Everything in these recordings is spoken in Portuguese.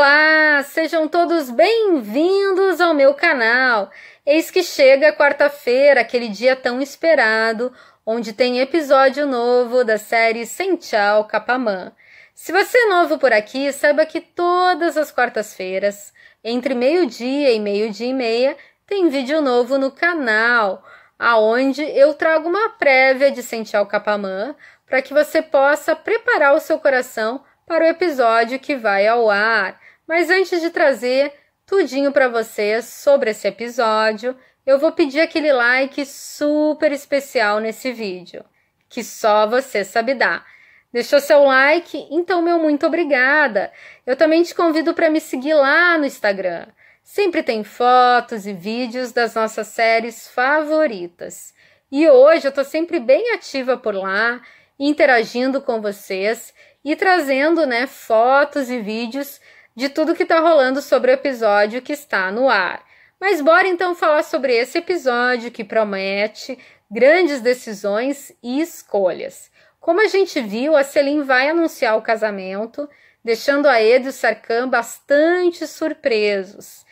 Olá, sejam todos bem-vindos ao meu canal. Eis que chega quarta-feira, aquele dia tão esperado, onde tem episódio novo da série Sential Capamã. Se você é novo por aqui, saiba que todas as quartas-feiras, entre meio-dia e meio-dia e meia, tem vídeo novo no canal, aonde eu trago uma prévia de Sential Capamã para que você possa preparar o seu coração para o episódio que vai ao ar. Mas antes de trazer tudinho para vocês sobre esse episódio, eu vou pedir aquele like super especial nesse vídeo, que só você sabe dar. Deixou seu like? Então, meu muito obrigada. Eu também te convido para me seguir lá no Instagram. Sempre tem fotos e vídeos das nossas séries favoritas. E hoje eu estou sempre bem ativa por lá, interagindo com vocês e trazendo né, fotos e vídeos de tudo que está rolando sobre o episódio que está no ar. Mas bora então falar sobre esse episódio que promete grandes decisões e escolhas. Como a gente viu, a Selim vai anunciar o casamento, deixando a Ed e o Sarkhan bastante surpresos.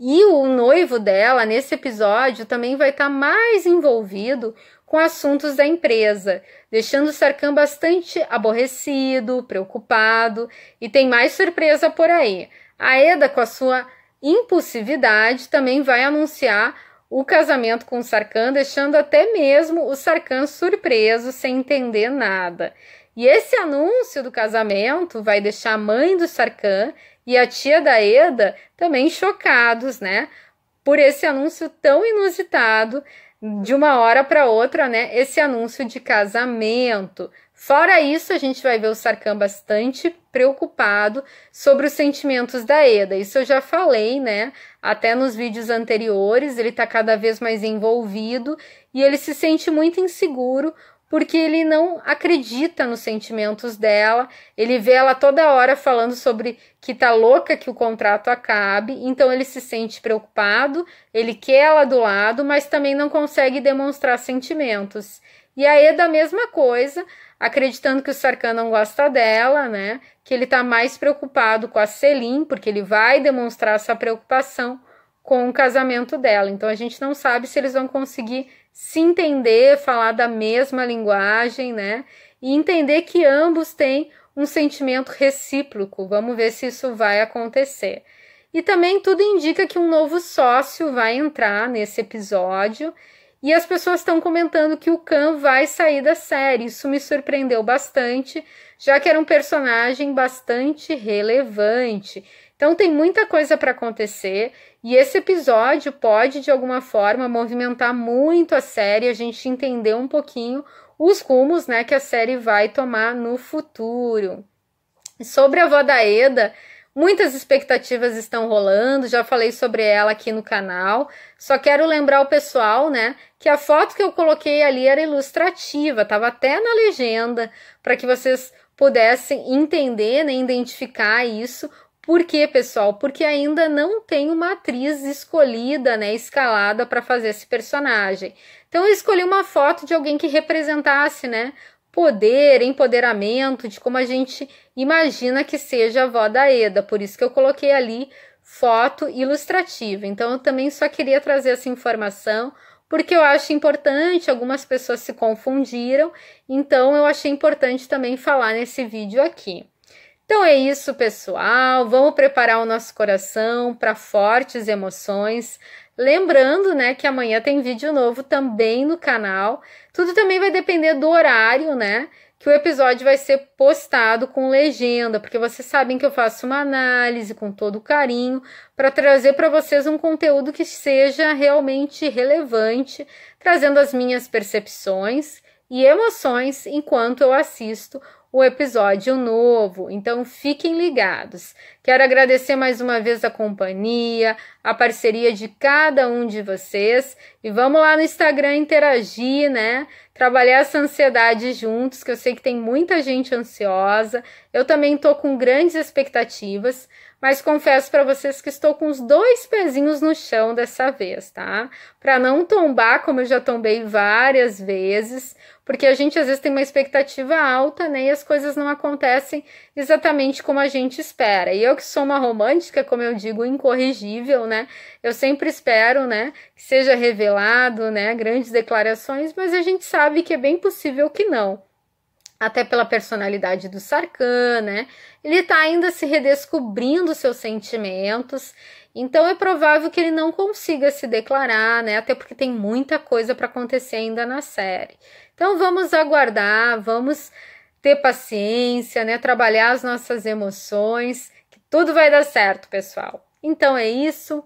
E o noivo dela, nesse episódio, também vai estar tá mais envolvido com assuntos da empresa, deixando Sarkan bastante aborrecido, preocupado e tem mais surpresa por aí. A Eda, com a sua impulsividade, também vai anunciar o casamento com Sarkan, deixando até mesmo o Sarkan surpreso, sem entender nada. E esse anúncio do casamento vai deixar a mãe do Sarkan e a tia da Eda também chocados, né? Por esse anúncio tão inusitado de uma hora para outra, né, esse anúncio de casamento. Fora isso, a gente vai ver o Sarkhan bastante preocupado sobre os sentimentos da Eda. Isso eu já falei, né? Até nos vídeos anteriores, ele tá cada vez mais envolvido e ele se sente muito inseguro porque ele não acredita nos sentimentos dela. Ele vê ela toda hora falando sobre que tá louca que o contrato acabe, então ele se sente preocupado, ele quer ela do lado, mas também não consegue demonstrar sentimentos. E a Eda, é a mesma coisa, acreditando que o Sarkan não gosta dela, né? Que ele tá mais preocupado com a Selim, porque ele vai demonstrar essa preocupação com o casamento dela. Então a gente não sabe se eles vão conseguir se entender, falar da mesma linguagem, né? E entender que ambos têm um sentimento recíproco. Vamos ver se isso vai acontecer. E também tudo indica que um novo sócio vai entrar nesse episódio e as pessoas estão comentando que o Khan vai sair da série. Isso me surpreendeu bastante, já que era um personagem bastante relevante. Então tem muita coisa para acontecer e esse episódio pode de alguma forma movimentar muito a série, a gente entender um pouquinho os rumos, né, que a série vai tomar no futuro. Sobre a avó da Eda, Muitas expectativas estão rolando, já falei sobre ela aqui no canal. Só quero lembrar o pessoal, né, que a foto que eu coloquei ali era ilustrativa, estava até na legenda, para que vocês pudessem entender, né, identificar isso. Por quê, pessoal? Porque ainda não tem uma atriz escolhida, né, escalada para fazer esse personagem. Então eu escolhi uma foto de alguém que representasse, né, poder, empoderamento de como a gente imagina que seja a avó da Eda. Por isso que eu coloquei ali foto ilustrativa. Então eu também só queria trazer essa informação porque eu acho importante, algumas pessoas se confundiram, então eu achei importante também falar nesse vídeo aqui. Então é isso, pessoal. Vamos preparar o nosso coração para fortes emoções. Lembrando, né, que amanhã tem vídeo novo também no canal. Tudo também vai depender do horário, né? Que o episódio vai ser postado com legenda, porque vocês sabem que eu faço uma análise com todo carinho para trazer para vocês um conteúdo que seja realmente relevante, trazendo as minhas percepções e emoções enquanto eu assisto o episódio novo. Então fiquem ligados. Quero agradecer mais uma vez a companhia, a parceria de cada um de vocês e vamos lá no Instagram interagir, né? Trabalhar essa ansiedade juntos, que eu sei que tem muita gente ansiosa. Eu também tô com grandes expectativas, mas confesso para vocês que estou com os dois pezinhos no chão dessa vez, tá? Para não tombar, como eu já tombei várias vezes, porque a gente às vezes tem uma expectativa alta, né? E as coisas não acontecem exatamente como a gente espera. E eu que sou uma romântica, como eu digo, incorrigível, né? Eu sempre espero, né, que seja revelado, né, grandes declarações, mas a gente sabe que é bem possível que não até pela personalidade do Sarkhan, né? Ele está ainda se redescobrindo seus sentimentos, então é provável que ele não consiga se declarar, né? Até porque tem muita coisa para acontecer ainda na série. Então vamos aguardar, vamos ter paciência, né? Trabalhar as nossas emoções, que tudo vai dar certo, pessoal. Então é isso.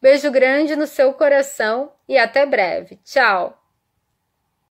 Beijo grande no seu coração e até breve. Tchau!